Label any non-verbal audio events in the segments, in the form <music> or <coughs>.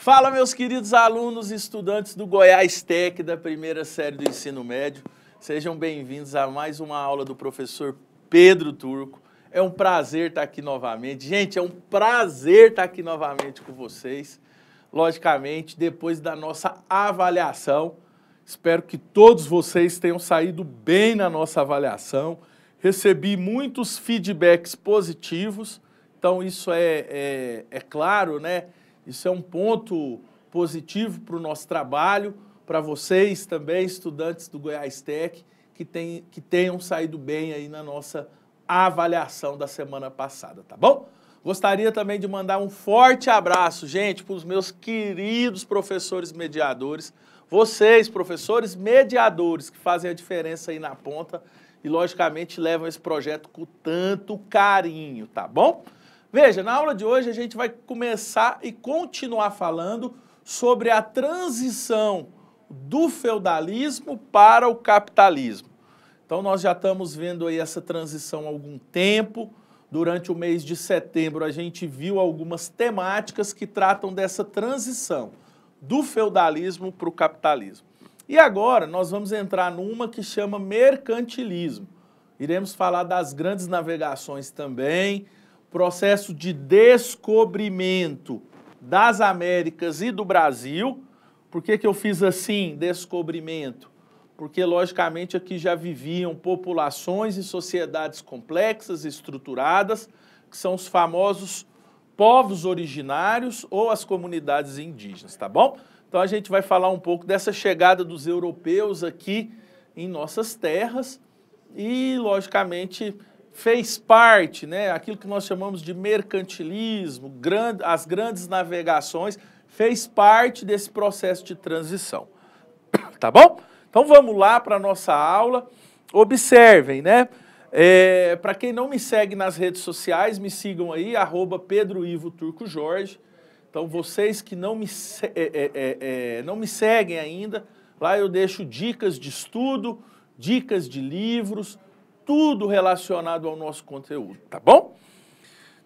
Fala, meus queridos alunos e estudantes do Goiás Tech, da primeira série do ensino médio. Sejam bem-vindos a mais uma aula do professor Pedro Turco. É um prazer estar aqui novamente. Gente, é um prazer estar aqui novamente com vocês. Logicamente, depois da nossa avaliação, espero que todos vocês tenham saído bem na nossa avaliação. Recebi muitos feedbacks positivos, então isso é, é, é claro, né? Isso é um ponto positivo para o nosso trabalho, para vocês também, estudantes do Goiás Tech, que, tem, que tenham saído bem aí na nossa avaliação da semana passada, tá bom? Gostaria também de mandar um forte abraço, gente, para os meus queridos professores mediadores, vocês, professores mediadores, que fazem a diferença aí na ponta e, logicamente, levam esse projeto com tanto carinho, tá bom? Veja, na aula de hoje a gente vai começar e continuar falando sobre a transição do feudalismo para o capitalismo. Então nós já estamos vendo aí essa transição há algum tempo. Durante o mês de setembro a gente viu algumas temáticas que tratam dessa transição do feudalismo para o capitalismo. E agora nós vamos entrar numa que chama mercantilismo. Iremos falar das grandes navegações também, processo de descobrimento das Américas e do Brasil. Por que, que eu fiz assim, descobrimento? Porque, logicamente, aqui já viviam populações e sociedades complexas, estruturadas, que são os famosos povos originários ou as comunidades indígenas, tá bom? Então a gente vai falar um pouco dessa chegada dos europeus aqui em nossas terras e, logicamente, fez parte, né, aquilo que nós chamamos de mercantilismo, grande, as grandes navegações, fez parte desse processo de transição. <coughs> Tá bom? Então vamos lá para a nossa aula. Observem, né? É, para quem não me segue nas redes sociais, me sigam aí, arroba Pedro Ivo Turco Jorge. Então vocês que não me, é é, é, é, não me seguem ainda, lá eu deixo dicas de estudo, dicas de livros, tudo relacionado ao nosso conteúdo, tá bom?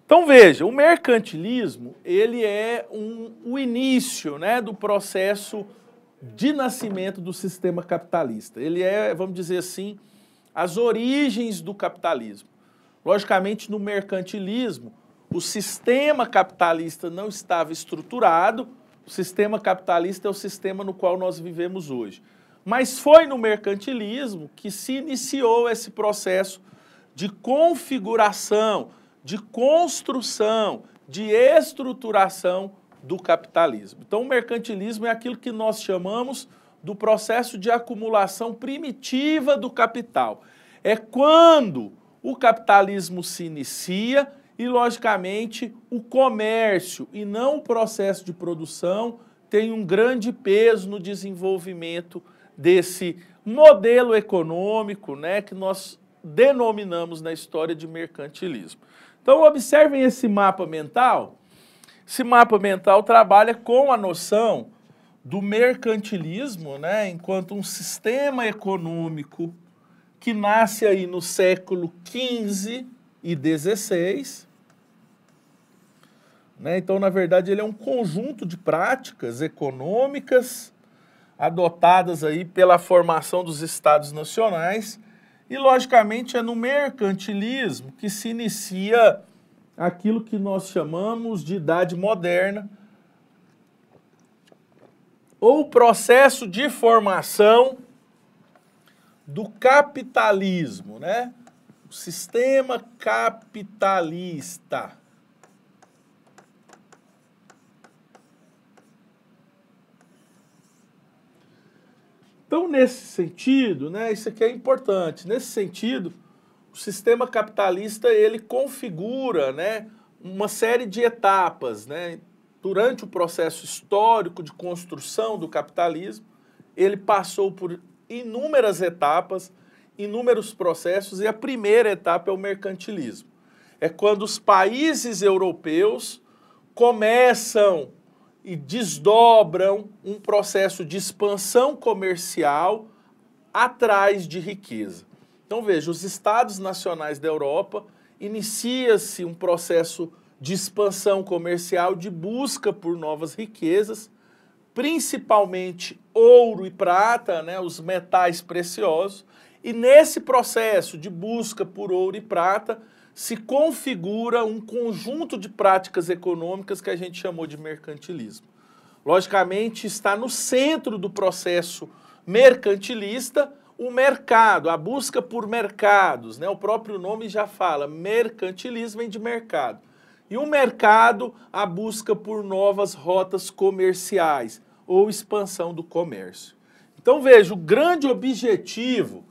Então veja, o mercantilismo ele é um, o início né, do processo de nascimento do sistema capitalista. Ele é, vamos dizer assim, as origens do capitalismo. Logicamente, no mercantilismo, o sistema capitalista não estava estruturado. O sistema capitalista é o sistema no qual nós vivemos hoje. Mas foi no mercantilismo que se iniciou esse processo de configuração, de construção, de estruturação do capitalismo. Então, o mercantilismo é aquilo que nós chamamos do processo de acumulação primitiva do capital. É quando o capitalismo se inicia e, logicamente, o comércio e não o processo de produção tem um grande peso no desenvolvimento desse modelo econômico né, que nós denominamos na história de mercantilismo. Então, observem esse mapa mental. Esse mapa mental trabalha com a noção do mercantilismo, né, enquanto um sistema econômico que nasce aí no século XV e XVI. Né? Então, na verdade, ele é um conjunto de práticas econômicas adotadas aí pela formação dos estados nacionais e logicamente é no mercantilismo que se inicia aquilo que nós chamamos de idade moderna ou o processo de formação do capitalismo, né? O sistema capitalista. Então, nesse sentido, né, isso aqui é importante. Nesse sentido, o sistema capitalista ele configura, né, uma série de etapas, né? Durante o processo histórico de construção do capitalismo, ele passou por inúmeras etapas, inúmeros processos e a primeira etapa é o mercantilismo. É quando os países europeus começam e desdobram um processo de expansão comercial atrás de riqueza. Então veja, os estados nacionais da Europa inicia-se um processo de expansão comercial, de busca por novas riquezas, principalmente ouro e prata, né, os metais preciosos. E nesse processo de busca por ouro e prata, se configura um conjunto de práticas econômicas que a gente chamou de mercantilismo. Logicamente, está no centro do processo mercantilista o mercado, a busca por mercados. Né? O próprio nome já fala, mercantilismo vem de mercado. E o mercado, a busca por novas rotas comerciais ou expansão do comércio. Então veja, o grande objetivo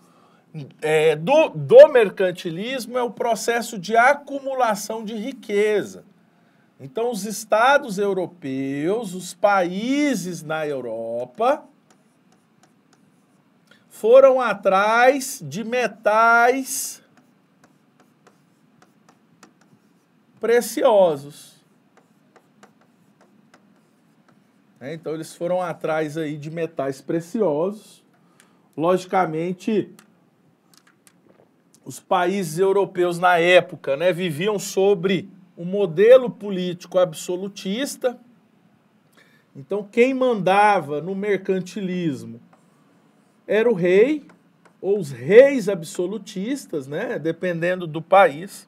é, do, do mercantilismo é o processo de acumulação de riqueza. Então, os estados europeus, os países na Europa, foram atrás de metais preciosos. É, então, eles foram atrás aí de metais preciosos. Logicamente, os países europeus na época né, viviam sobre um modelo político absolutista. Então, quem mandava no mercantilismo era o rei ou os reis absolutistas, né, dependendo do país.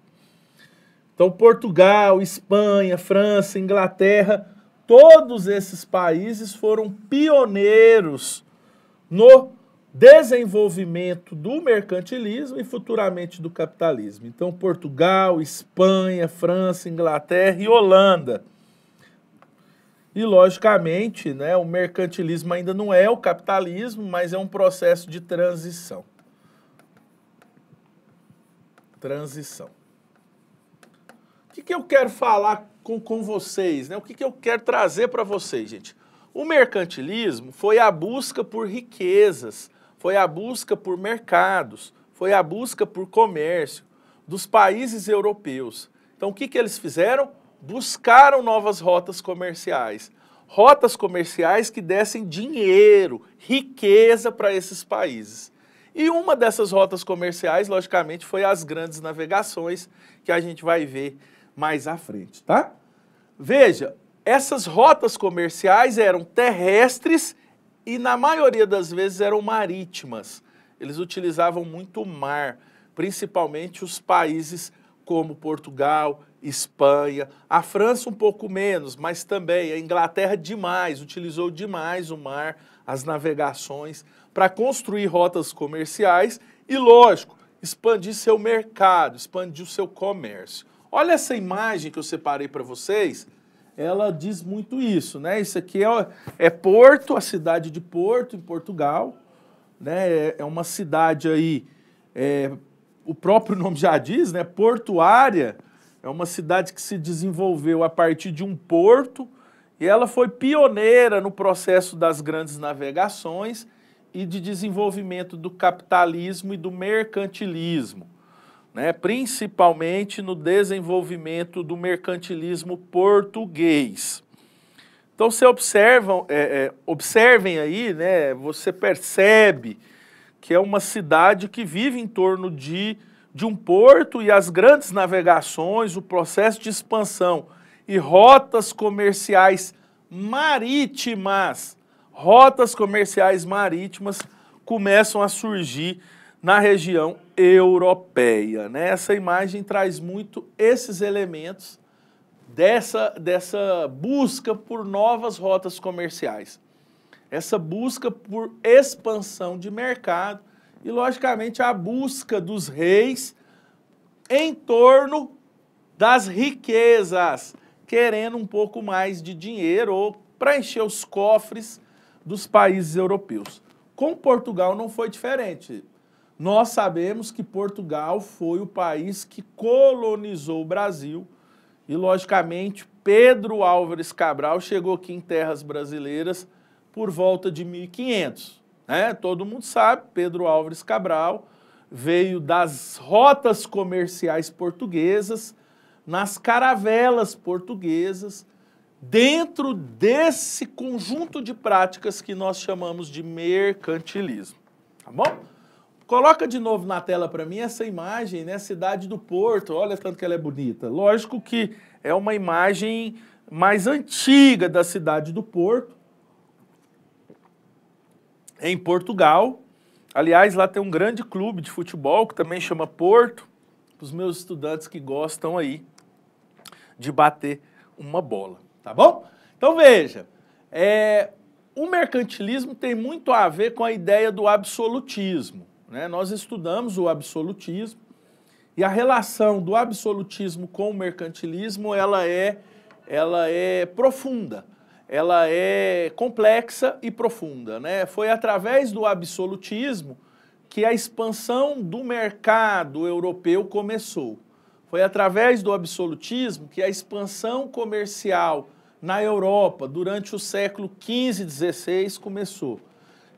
Então, Portugal, Espanha, França, Inglaterra, todos esses países foram pioneiros no desenvolvimento do mercantilismo e futuramente do capitalismo. Então, Portugal, Espanha, França, Inglaterra e Holanda. E, logicamente, né, o mercantilismo ainda não é o capitalismo, mas é um processo de transição. Transição. O que, que eu quero falar com, com vocês? Né? O que, que eu quero trazer para vocês, gente? O mercantilismo foi a busca por riquezas foi a busca por mercados, foi a busca por comércio dos países europeus. Então, o que, que eles fizeram? Buscaram novas rotas comerciais. Rotas comerciais que dessem dinheiro, riqueza para esses países. E uma dessas rotas comerciais, logicamente, foi as grandes navegações, que a gente vai ver mais à frente, tá? Veja, essas rotas comerciais eram terrestres e na maioria das vezes eram marítimas. Eles utilizavam muito o mar, principalmente os países como Portugal, Espanha, a França um pouco menos, mas também a Inglaterra demais, utilizou demais o mar, as navegações para construir rotas comerciais e, lógico, expandir seu mercado, expandir o seu comércio. Olha essa imagem que eu separei para vocês ela diz muito isso, né? Isso aqui é, é Porto, a cidade de Porto, em Portugal, né? É, é uma cidade aí, é, o próprio <laughs> nome já diz, né? Portuária, é uma cidade que se desenvolveu a partir de um porto e ela foi pioneira no processo das grandes navegações e de desenvolvimento do capitalismo e do mercantilismo né, principalmente no desenvolvimento do mercantilismo português. Então, se observam, é, é, observem aí, né, você percebe que é uma cidade que vive em torno de, de um porto e as grandes navegações, o processo de expansão e rotas comerciais marítimas, rotas comerciais marítimas começam a surgir na região europeia. Né? Essa imagem traz muito esses elementos dessa, dessa busca por novas rotas comerciais, essa busca por expansão de mercado e, logicamente, a busca dos reis em torno das riquezas, querendo um pouco mais de dinheiro ou para encher os cofres dos países europeus. Com Portugal não foi diferente. Nós sabemos que Portugal foi o país que colonizou o Brasil e, logicamente, Pedro Álvares Cabral chegou aqui em terras brasileiras por volta de 1500. Né? Todo mundo sabe, Pedro Álvares Cabral veio das rotas comerciais portuguesas, nas caravelas portuguesas, dentro desse conjunto de práticas que nós chamamos de mercantilismo. Tá bom? Coloca de novo na tela para mim essa imagem, né? Cidade do Porto, olha tanto que ela é bonita. Lógico que é uma imagem mais antiga da cidade do Porto, em Portugal. Aliás, lá tem um grande clube de futebol que também chama Porto, para os meus estudantes que gostam aí de bater uma bola, tá bom? Então veja, é, o mercantilismo tem muito a ver com a ideia do absolutismo. Né? Nós estudamos o absolutismo e a relação do absolutismo com o mercantilismo ela é, ela é profunda, ela é complexa e profunda. Né? Foi através do absolutismo que a expansão do mercado europeu começou. Foi através do absolutismo que a expansão comercial na Europa durante o século XV e XVI começou.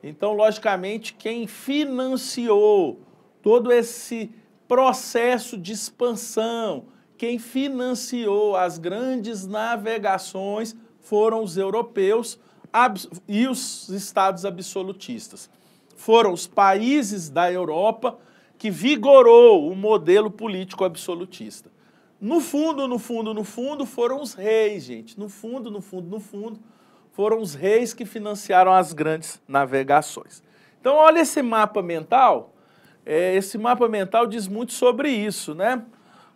Então, logicamente, quem financiou todo esse processo de expansão, quem financiou as grandes navegações foram os europeus e os estados absolutistas. Foram os países da Europa que vigorou o modelo político absolutista. No fundo, no fundo, no fundo, foram os reis, gente. No fundo, no fundo, no fundo, foram os reis que financiaram as grandes navegações. Então, olha esse mapa mental. É, esse mapa mental diz muito sobre isso, né?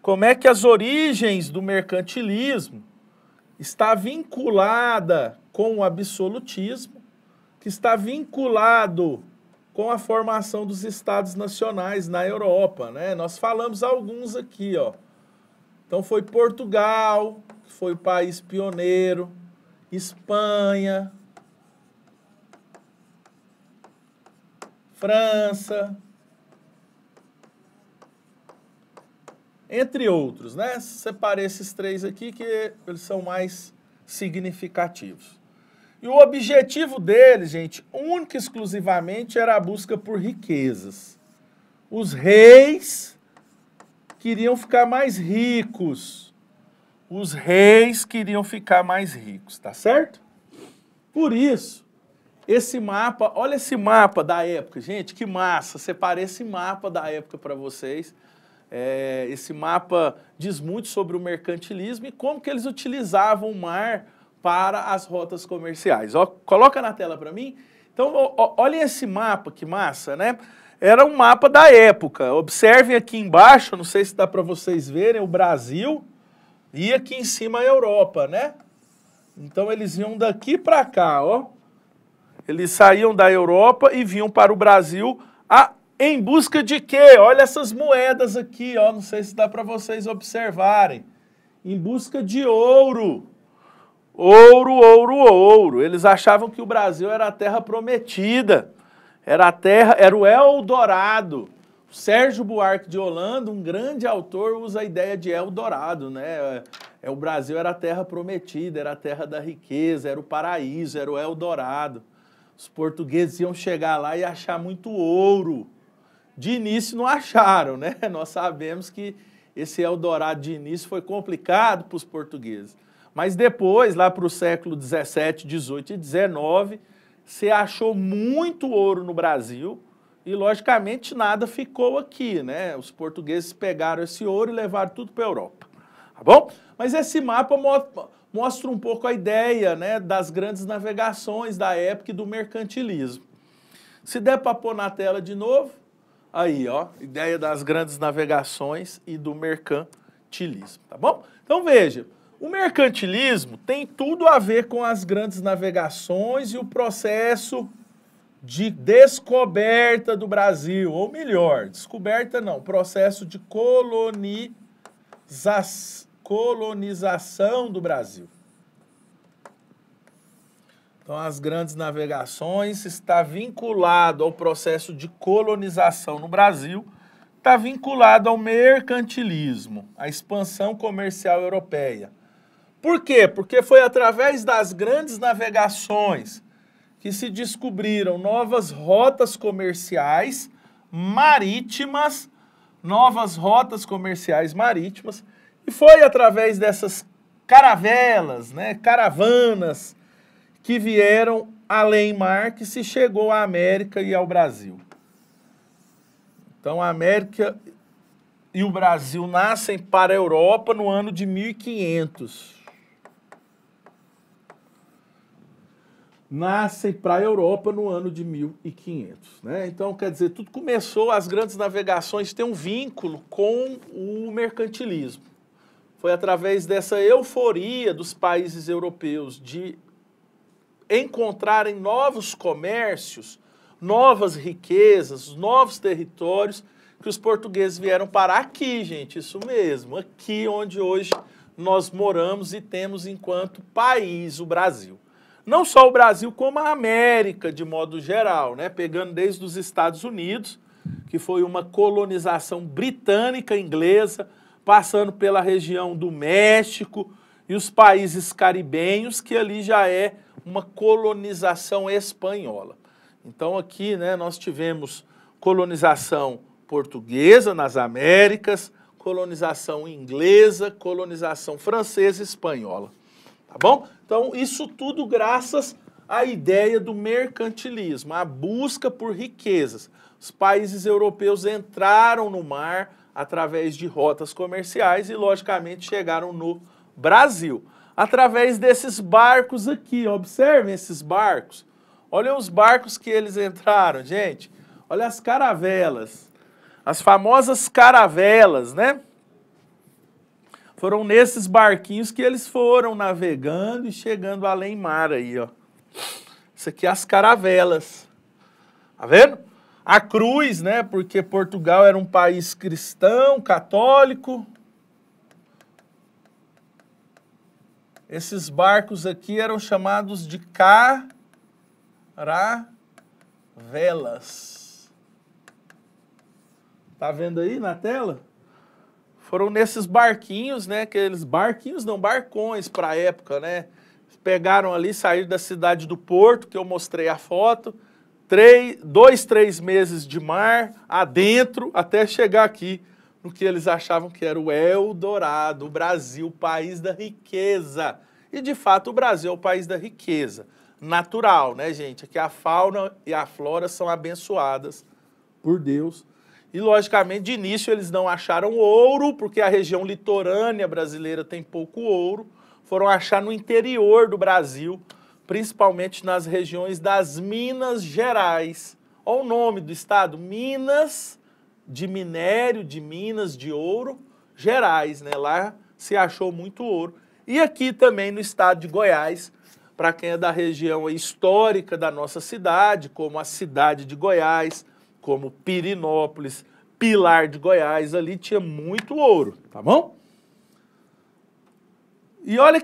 Como é que as origens do mercantilismo está vinculada com o absolutismo, que está vinculado com a formação dos estados nacionais na Europa, né? Nós falamos alguns aqui, ó. Então foi Portugal, que foi o país pioneiro, Espanha, França, entre outros, né? Separei esses três aqui que eles são mais significativos. E o objetivo deles, gente, única e exclusivamente era a busca por riquezas. Os reis queriam ficar mais ricos os reis queriam ficar mais ricos, tá certo? Por isso, esse mapa, olha esse mapa da época, gente, que massa! Separei esse mapa da época para vocês. É, esse mapa diz muito sobre o mercantilismo e como que eles utilizavam o mar para as rotas comerciais. Ó, coloca na tela para mim. Então, ó, olhem esse mapa, que massa, né? Era um mapa da época. Observem aqui embaixo, não sei se dá para vocês verem, o Brasil. E aqui em cima é a Europa, né? Então eles iam daqui para cá, ó. Eles saíam da Europa e vinham para o Brasil a, em busca de quê? Olha essas moedas aqui, ó. Não sei se dá para vocês observarem. Em busca de ouro. Ouro, ouro, ouro. Eles achavam que o Brasil era a terra prometida. Era a terra, era o Eldorado. Sérgio Buarque de Holanda, um grande autor, usa a ideia de Eldorado, né? É, é, o Brasil era a terra prometida, era a terra da riqueza, era o paraíso, era o Eldorado. Os portugueses iam chegar lá e achar muito ouro. De início não acharam, né? <laughs> Nós sabemos que esse Eldorado de início foi complicado para os portugueses. Mas depois, lá para o século XVII, XVIII e XIX, se achou muito ouro no Brasil e, logicamente, nada ficou aqui, né? Os portugueses pegaram esse ouro e levaram tudo para a Europa, tá bom? Mas esse mapa mostra um pouco a ideia né, das grandes navegações da época e do mercantilismo. Se der para pôr na tela de novo, aí, ó, ideia das grandes navegações e do mercantilismo, tá bom? Então, veja, o mercantilismo tem tudo a ver com as grandes navegações e o processo de descoberta do Brasil, ou melhor, descoberta não, processo de coloniza colonização do Brasil. Então, as grandes navegações está vinculado ao processo de colonização no Brasil, está vinculado ao mercantilismo, à expansão comercial europeia. Por quê? Porque foi através das grandes navegações que se descobriram novas rotas comerciais marítimas, novas rotas comerciais marítimas, e foi através dessas caravelas, né, caravanas que vieram além mar que se chegou à América e ao Brasil. Então a América e o Brasil nascem para a Europa no ano de 1500. nascem para a Europa no ano de 1500. Né? Então, quer dizer, tudo começou, as grandes navegações têm um vínculo com o mercantilismo. Foi através dessa euforia dos países europeus de encontrarem novos comércios, novas riquezas, novos territórios, que os portugueses vieram parar aqui, gente, isso mesmo, aqui onde hoje nós moramos e temos enquanto país o Brasil não só o Brasil, como a América de modo geral, né? pegando desde os Estados Unidos, que foi uma colonização britânica inglesa, passando pela região do México e os países caribenhos, que ali já é uma colonização espanhola. Então aqui né, nós tivemos colonização portuguesa nas Américas, colonização inglesa, colonização francesa e espanhola. Tá bom? Então, isso tudo graças à ideia do mercantilismo, a busca por riquezas. Os países europeus entraram no mar através de rotas comerciais e, logicamente, chegaram no Brasil. Através desses barcos aqui, observem esses barcos. Olha os barcos que eles entraram, gente. Olha as caravelas. As famosas caravelas, né? Foram nesses barquinhos que eles foram navegando e chegando além mar aí, ó. Isso aqui é as caravelas. Tá vendo? A cruz, né? Porque Portugal era um país cristão, católico. Esses barcos aqui eram chamados de caravelas. Tá vendo aí na tela? Foram nesses barquinhos, né? Aqueles barquinhos, não, barcões para a época, né? Pegaram ali, saíram da cidade do Porto, que eu mostrei a foto, três, dois, três meses de mar adentro até chegar aqui no que eles achavam que era o Eldorado, o Brasil, o país da riqueza. E de fato o Brasil é o país da riqueza natural, né, gente? É que a fauna e a flora são abençoadas por Deus e, logicamente, de início eles não acharam ouro, porque a região litorânea brasileira tem pouco ouro. Foram achar no interior do Brasil, principalmente nas regiões das Minas Gerais. Olha o nome do estado: Minas, de minério, de Minas, de ouro, Gerais, né? Lá se achou muito ouro. E aqui também no estado de Goiás, para quem é da região histórica da nossa cidade, como a cidade de Goiás, como Pirinópolis, Pilar de Goiás, ali tinha muito ouro, tá bom? E olha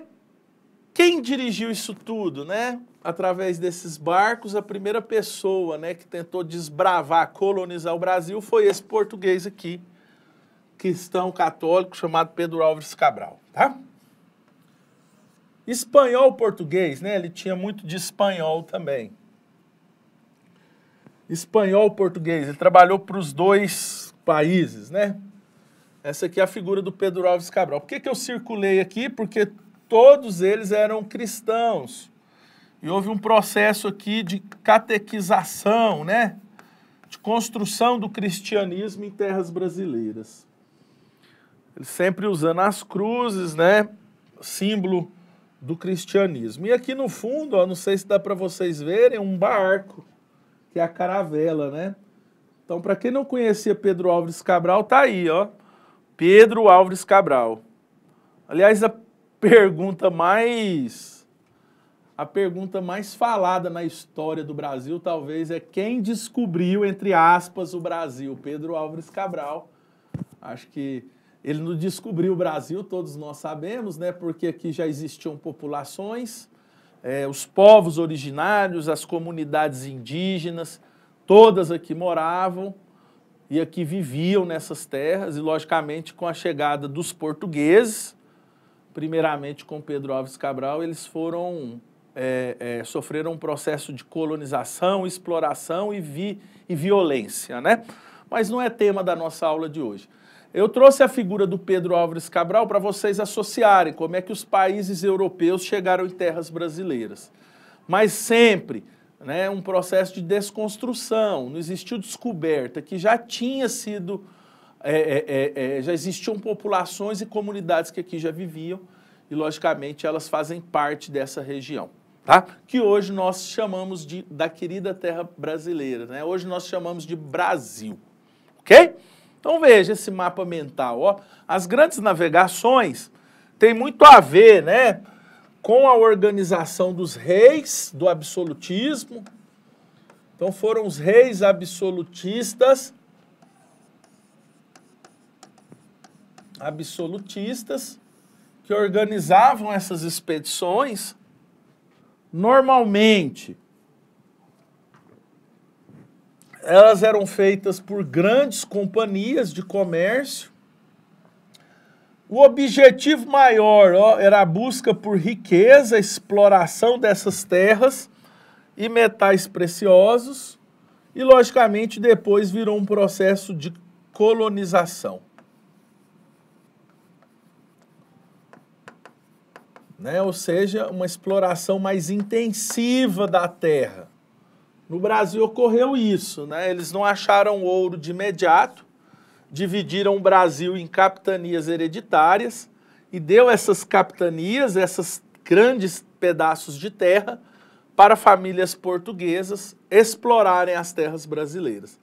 quem dirigiu isso tudo, né? Através desses barcos, a primeira pessoa, né, que tentou desbravar, colonizar o Brasil foi esse português aqui, cristão católico chamado Pedro Álvares Cabral, tá? Espanhol, português, né? Ele tinha muito de espanhol também espanhol português. Ele trabalhou para os dois países, né? Essa aqui é a figura do Pedro Alves Cabral. Por que, que eu circulei aqui? Porque todos eles eram cristãos. E houve um processo aqui de catequização, né? De construção do cristianismo em terras brasileiras. Ele sempre usando as cruzes, né? Símbolo do cristianismo. E aqui no fundo, ó, não sei se dá para vocês verem, um barco que é a caravela, né? Então, para quem não conhecia Pedro Álvares Cabral, tá aí, ó. Pedro Álvares Cabral. Aliás, a pergunta mais a pergunta mais falada na história do Brasil, talvez, é quem descobriu, entre aspas, o Brasil? Pedro Álvares Cabral. Acho que ele não descobriu o Brasil, todos nós sabemos, né? Porque aqui já existiam populações, é, os povos originários, as comunidades indígenas, todas aqui moravam e aqui viviam nessas terras, e logicamente com a chegada dos portugueses, primeiramente com Pedro Alves Cabral, eles foram é, é, sofreram um processo de colonização, exploração e, vi, e violência, né? Mas não é tema da nossa aula de hoje. Eu trouxe a figura do Pedro Álvares Cabral para vocês associarem como é que os países europeus chegaram em terras brasileiras. Mas sempre, né, um processo de desconstrução, não existiu descoberta, que já tinha sido, é, é, é, é, já existiam populações e comunidades que aqui já viviam e, logicamente, elas fazem parte dessa região, tá? Que hoje nós chamamos de da querida terra brasileira, né? Hoje nós chamamos de Brasil, ok? Então veja esse mapa mental, ó. As grandes navegações têm muito a ver, né, com a organização dos reis do absolutismo. Então foram os reis absolutistas absolutistas que organizavam essas expedições normalmente elas eram feitas por grandes companhias de comércio. O objetivo maior ó, era a busca por riqueza, exploração dessas terras e metais preciosos, e logicamente depois virou um processo de colonização. Né? Ou seja, uma exploração mais intensiva da terra. No Brasil ocorreu isso, né? Eles não acharam ouro de imediato, dividiram o Brasil em capitanias hereditárias e deu essas capitanias, esses grandes pedaços de terra para famílias portuguesas explorarem as terras brasileiras.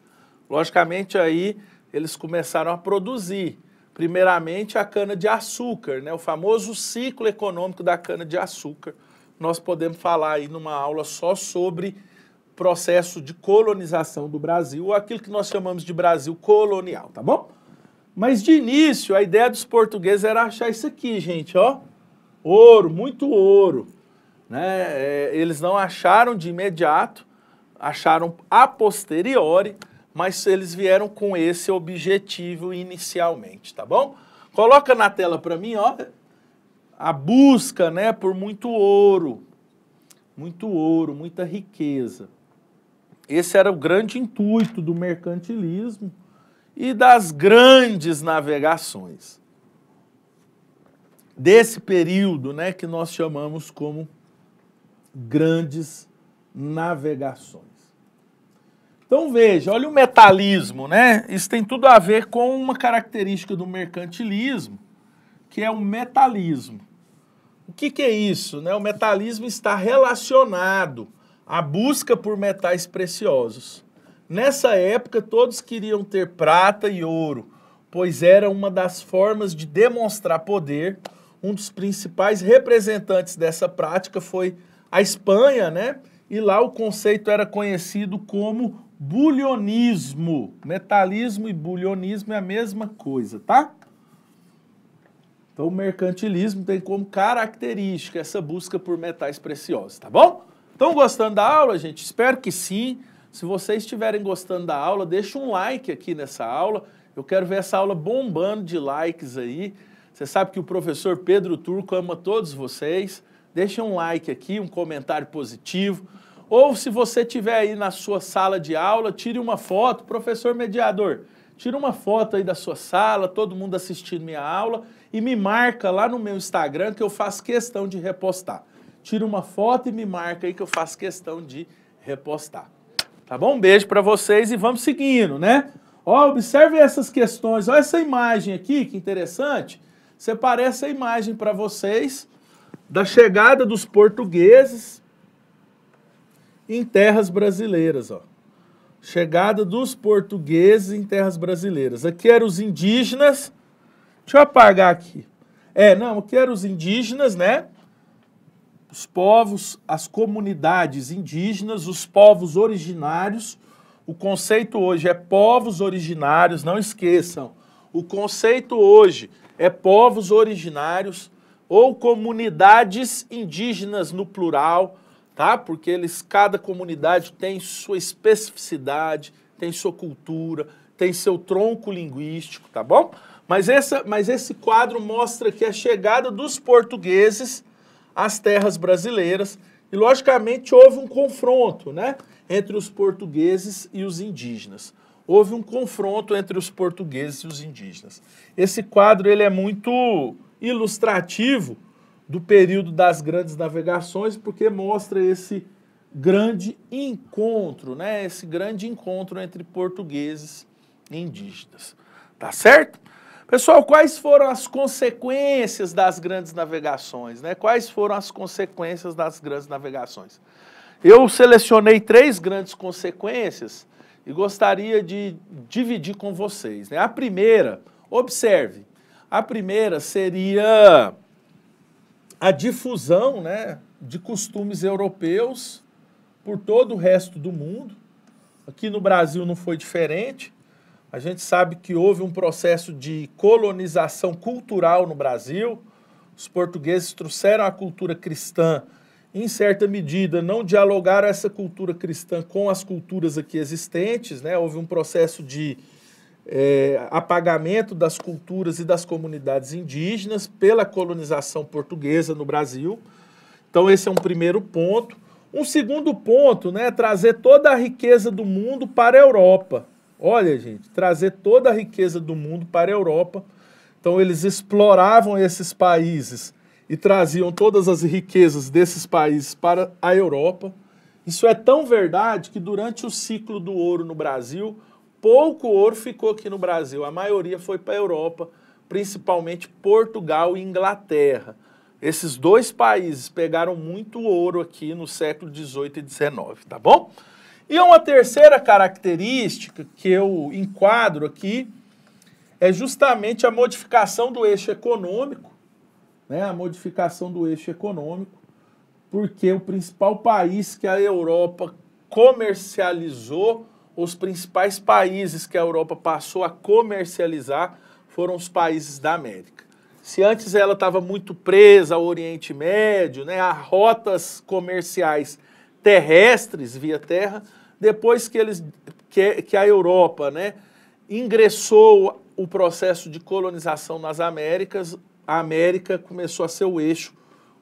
Logicamente aí eles começaram a produzir, primeiramente a cana de açúcar, né? O famoso ciclo econômico da cana de açúcar. Nós podemos falar aí numa aula só sobre processo de colonização do Brasil, aquilo que nós chamamos de Brasil colonial, tá bom? Mas de início, a ideia dos portugueses era achar isso aqui, gente, ó. Ouro, muito ouro. Né? É, eles não acharam de imediato, acharam a posteriori, mas eles vieram com esse objetivo inicialmente, tá bom? Coloca na tela para mim, ó, a busca, né, por muito ouro, muito ouro, muita riqueza. Esse era o grande intuito do mercantilismo e das grandes navegações. Desse período, né, que nós chamamos como grandes navegações. Então veja, olha o metalismo, né? Isso tem tudo a ver com uma característica do mercantilismo, que é o metalismo. O que, que é isso? Né? O metalismo está relacionado a busca por metais preciosos. Nessa época, todos queriam ter prata e ouro, pois era uma das formas de demonstrar poder. Um dos principais representantes dessa prática foi a Espanha, né? E lá o conceito era conhecido como bulionismo. Metalismo e bulionismo é a mesma coisa, tá? Então, o mercantilismo tem como característica essa busca por metais preciosos, tá bom? Estão gostando da aula, gente? Espero que sim. Se vocês estiverem gostando da aula, deixa um like aqui nessa aula. Eu quero ver essa aula bombando de likes aí. Você sabe que o professor Pedro Turco ama todos vocês. Deixa um like aqui, um comentário positivo. Ou se você estiver aí na sua sala de aula, tire uma foto, professor mediador. Tira uma foto aí da sua sala, todo mundo assistindo minha aula e me marca lá no meu Instagram que eu faço questão de repostar tira uma foto e me marca aí que eu faço questão de repostar. Tá bom? Um beijo para vocês e vamos seguindo, né? Ó, observe essas questões. Olha essa imagem aqui, que interessante. Separei essa imagem para vocês da chegada dos portugueses em terras brasileiras, ó. Chegada dos portugueses em terras brasileiras. Aqui eram os indígenas. Deixa eu apagar aqui. É, não, aqui eram os indígenas, né? os povos, as comunidades indígenas, os povos originários. O conceito hoje é povos originários, não esqueçam. O conceito hoje é povos originários ou comunidades indígenas no plural, tá? Porque eles cada comunidade tem sua especificidade, tem sua cultura, tem seu tronco linguístico, tá bom? Mas, essa, mas esse quadro mostra que a chegada dos portugueses as terras brasileiras e, logicamente, houve um confronto né, entre os portugueses e os indígenas. Houve um confronto entre os portugueses e os indígenas. Esse quadro ele é muito ilustrativo do período das grandes navegações, porque mostra esse grande encontro, né? Esse grande encontro entre portugueses e indígenas. Tá certo? Pessoal, quais foram as consequências das grandes navegações? Né? Quais foram as consequências das grandes navegações? Eu selecionei três grandes consequências e gostaria de dividir com vocês. Né? A primeira, observe, a primeira seria a difusão né, de costumes europeus por todo o resto do mundo. Aqui no Brasil não foi diferente. A gente sabe que houve um processo de colonização cultural no Brasil. Os portugueses trouxeram a cultura cristã, em certa medida, não dialogaram essa cultura cristã com as culturas aqui existentes. Né? Houve um processo de é, apagamento das culturas e das comunidades indígenas pela colonização portuguesa no Brasil. Então, esse é um primeiro ponto. Um segundo ponto né, é trazer toda a riqueza do mundo para a Europa. Olha, gente, trazer toda a riqueza do mundo para a Europa. Então, eles exploravam esses países e traziam todas as riquezas desses países para a Europa. Isso é tão verdade que durante o ciclo do ouro no Brasil, pouco ouro ficou aqui no Brasil. A maioria foi para a Europa, principalmente Portugal e Inglaterra. Esses dois países pegaram muito ouro aqui no século XVIII e XIX, tá bom? E uma terceira característica que eu enquadro aqui é justamente a modificação do eixo econômico, né? A modificação do eixo econômico, porque o principal país que a Europa comercializou, os principais países que a Europa passou a comercializar foram os países da América. Se antes ela estava muito presa ao Oriente Médio, né, a rotas comerciais terrestres via terra, depois que, eles, que, que a Europa né, ingressou o processo de colonização nas Américas, a América começou a ser o eixo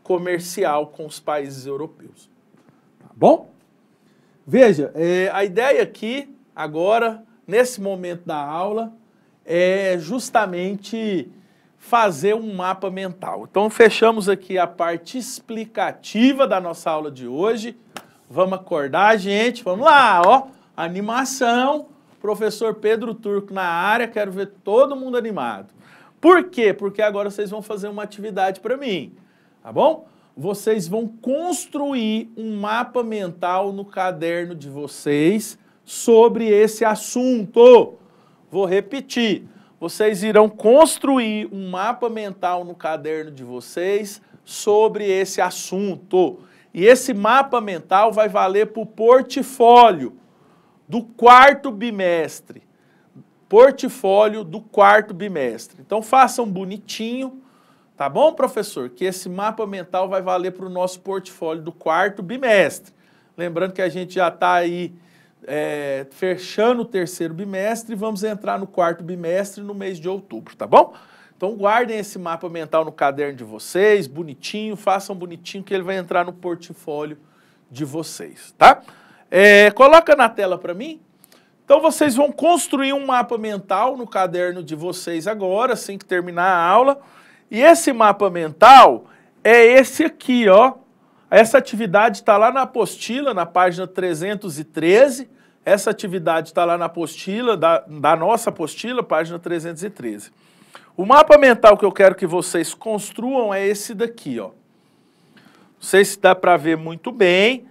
comercial com os países europeus. Tá bom? Veja, é, a ideia aqui, agora, nesse momento da aula, é justamente fazer um mapa mental. Então, fechamos aqui a parte explicativa da nossa aula de hoje. Vamos acordar, gente. Vamos lá, ó. Animação. Professor Pedro Turco na área. Quero ver todo mundo animado. Por quê? Porque agora vocês vão fazer uma atividade para mim, tá bom? Vocês vão construir um mapa mental no caderno de vocês sobre esse assunto. Vou repetir. Vocês irão construir um mapa mental no caderno de vocês sobre esse assunto. E esse mapa mental vai valer para o portfólio do quarto bimestre. Portfólio do quarto bimestre. Então façam bonitinho, tá bom, professor? Que esse mapa mental vai valer para o nosso portfólio do quarto bimestre. Lembrando que a gente já está aí é, fechando o terceiro bimestre, vamos entrar no quarto bimestre no mês de outubro, tá bom? Então guardem esse mapa mental no caderno de vocês, bonitinho, façam bonitinho que ele vai entrar no portfólio de vocês, tá? É, coloca na tela para mim. Então vocês vão construir um mapa mental no caderno de vocês agora, assim que terminar a aula. E esse mapa mental é esse aqui, ó. Essa atividade está lá na apostila, na página 313. Essa atividade está lá na apostila, da, da nossa apostila, página 313. O mapa mental que eu quero que vocês construam é esse daqui, ó. Não sei se dá para ver muito bem,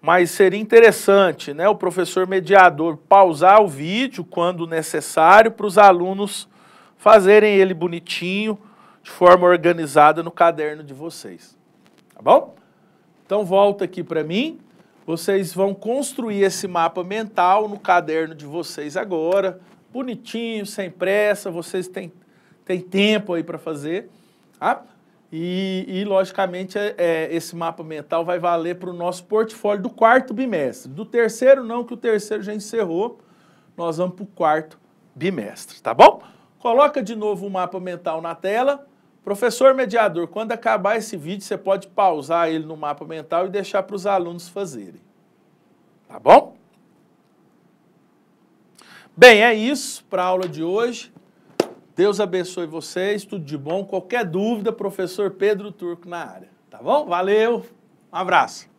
mas seria interessante, né, o professor mediador pausar o vídeo quando necessário para os alunos fazerem ele bonitinho, de forma organizada no caderno de vocês. Tá bom? Então volta aqui para mim. Vocês vão construir esse mapa mental no caderno de vocês agora, bonitinho, sem pressa. Vocês têm tem tempo aí para fazer. Tá? E, e, logicamente, é, é esse mapa mental vai valer para o nosso portfólio do quarto bimestre. Do terceiro, não, que o terceiro já encerrou. Nós vamos para o quarto bimestre, tá bom? Coloca de novo o mapa mental na tela. Professor mediador, quando acabar esse vídeo, você pode pausar ele no mapa mental e deixar para os alunos fazerem. Tá bom? Bem, é isso para a aula de hoje. Deus abençoe vocês, tudo de bom. Qualquer dúvida, professor Pedro Turco na área. Tá bom? Valeu, um abraço.